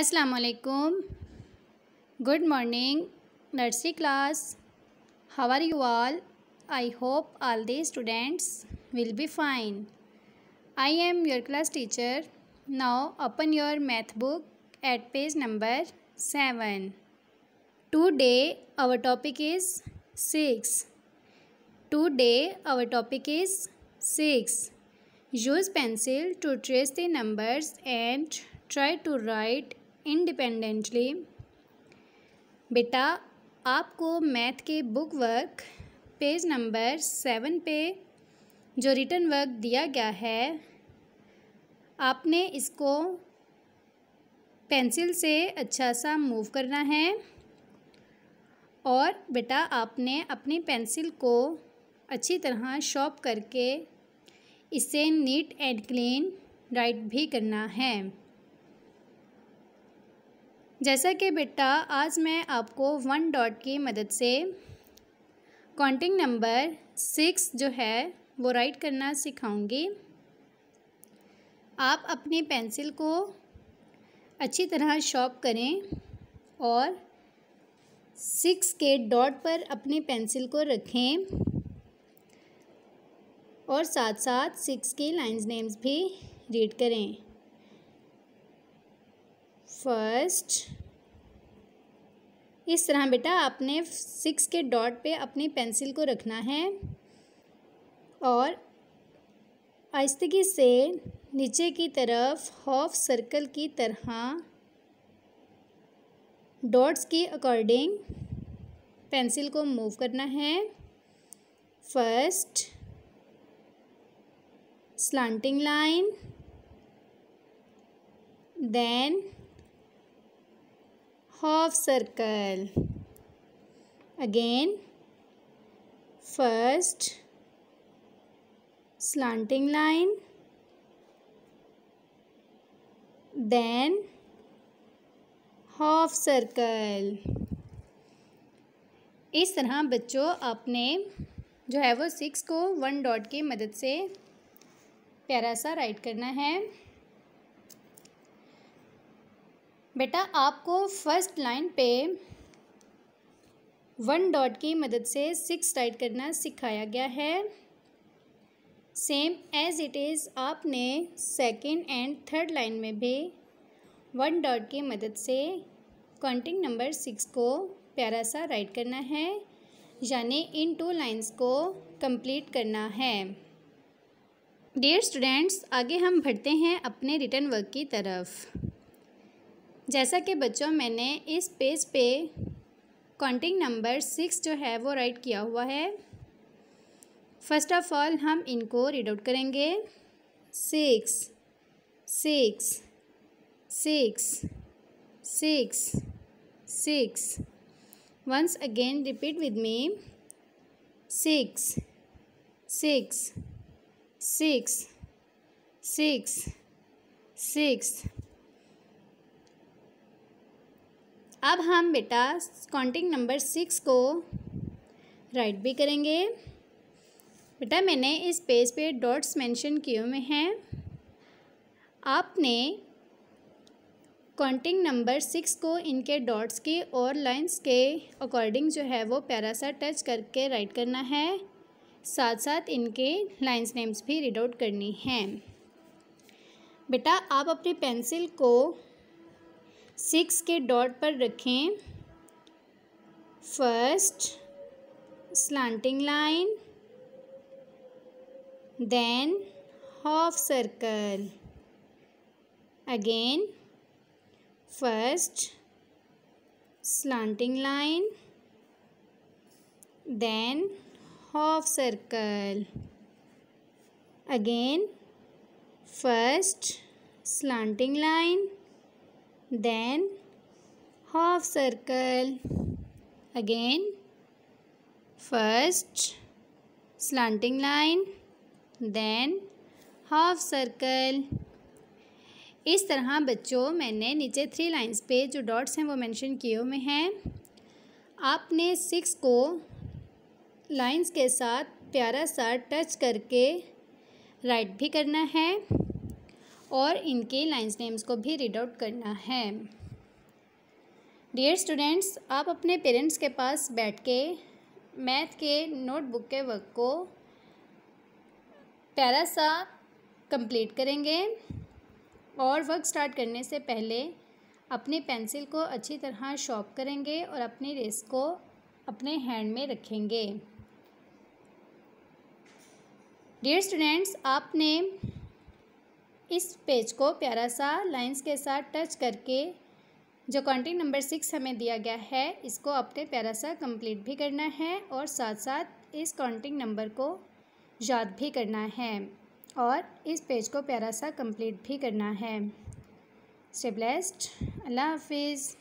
Assalamualaikum. Good morning, nursery class. How are you all? I hope all the students will be fine. I am your class teacher. Now open your math book at page number 7. Today our topic is 6. Today our topic is 6. Use pencil to trace the numbers and try to write independently बेटा आपको math के book work page number seven पे जो written work दिया गया है आपने इसको पेंसिल से अच्छा सा मूव करना है और बेटा आपने अपनी पेंसिल को अच्छी तरह शॉप करके इसे नीट एंड क्लीन राइट भी करना है जैसा कि बेटा आज मैं आपको वन डॉट की मदद से काउंटिंग नंबर सिक्स जो है वो राइट करना सिखाऊंगी आप अपनी पेंसिल को अच्छी तरह शॉप करें और सिक्स के डॉट पर अपनी पेंसिल को रखें और साथ साथ सिक्स की लाइंस नेम्स भी रीड करें फर्स्ट इस तरह बेटा आपने सिक्स के डॉट पे अपनी पेंसिल को रखना है और आहिस्तगी से नीचे की तरफ हॉफ सर्कल की तरह डॉट्स की अकॉर्डिंग पेंसिल को मूव करना है first slanting line then half circle again first slanting line then half circle इस तरह बच्चों आपने जो है वो सिक्स को वन डॉट की मदद से प्यारा सा राइट करना है बेटा आपको फर्स्ट लाइन पे वन डॉट की मदद से सिक्स राइट करना सिखाया गया है सेम एज इट इज़ आपने सेकेंड एंड थर्ड लाइन में भी वन डॉट की मदद से काउंटिंग नंबर सिक्स को प्यारा सा राइट करना है यानी इन टू लाइंस को कंप्लीट करना है डियर स्टूडेंट्स आगे हम बढ़ते हैं अपने रिटर्न वर्क की तरफ जैसा कि बच्चों मैंने इस पेज पे काउंटिंग नंबर सिक्स जो है वो राइट किया हुआ है फर्स्ट ऑफ ऑल हम इनको रीड आउट करेंगे six six six six six once again repeat with me six six six six six अब हम बेटा काउंटिंग नंबर सिक्स को राइट भी करेंगे बेटा मैंने इस पेज पे डॉट्स मेंशन किए हुए हैं आपने काउंटिंग नंबर सिक्स को इनके डॉट्स की और लाइंस के अकॉर्डिंग जो है वो प्यारा सा टच करके राइट करना है साथ साथ इनके लाइंस नेम्स भी रीड आउट करनी है बेटा आप अपनी पेंसिल को सिक्स के डॉट पर रखें first slanting line then half circle again first slanting line then half circle again first slanting line then half circle again first slanting line then half circle इस तरह बच्चों मैंने नीचे थ्री लाइंस पे जो डॉट्स हैं वो मेंशन किए हुए हैं आपने सिक्स को लाइंस के साथ प्यारा सा टच करके राइट भी करना है और इनके लाइन्स नेम्स को भी रीड आउट करना है डियर स्टूडेंट्स आप अपने पेरेंट्स के पास बैठ के मैथ के नोटबुक के वर्क को पैरा सा कंप्लीट करेंगे और वर्क स्टार्ट करने से पहले अपनी पेंसिल को अच्छी तरह शॉप करेंगे और अपनी रेस को अपने हैंड में रखेंगे डियर स्टूडेंट्स आपने इस पेज को प्यारा सा लाइंस के साथ टच करके जो कॉन्टेक्ट नंबर सिक्स हमें दिया गया है इसको अपने प्यारा सा कंप्लीट भी करना है और साथ साथ इस कॉन्टेक्ट नंबर को याद भी करना है और इस पेज को प्यारा सा कंप्लीट भी करना है स्टे ब्लेस्ड अल्लाह हाफिज़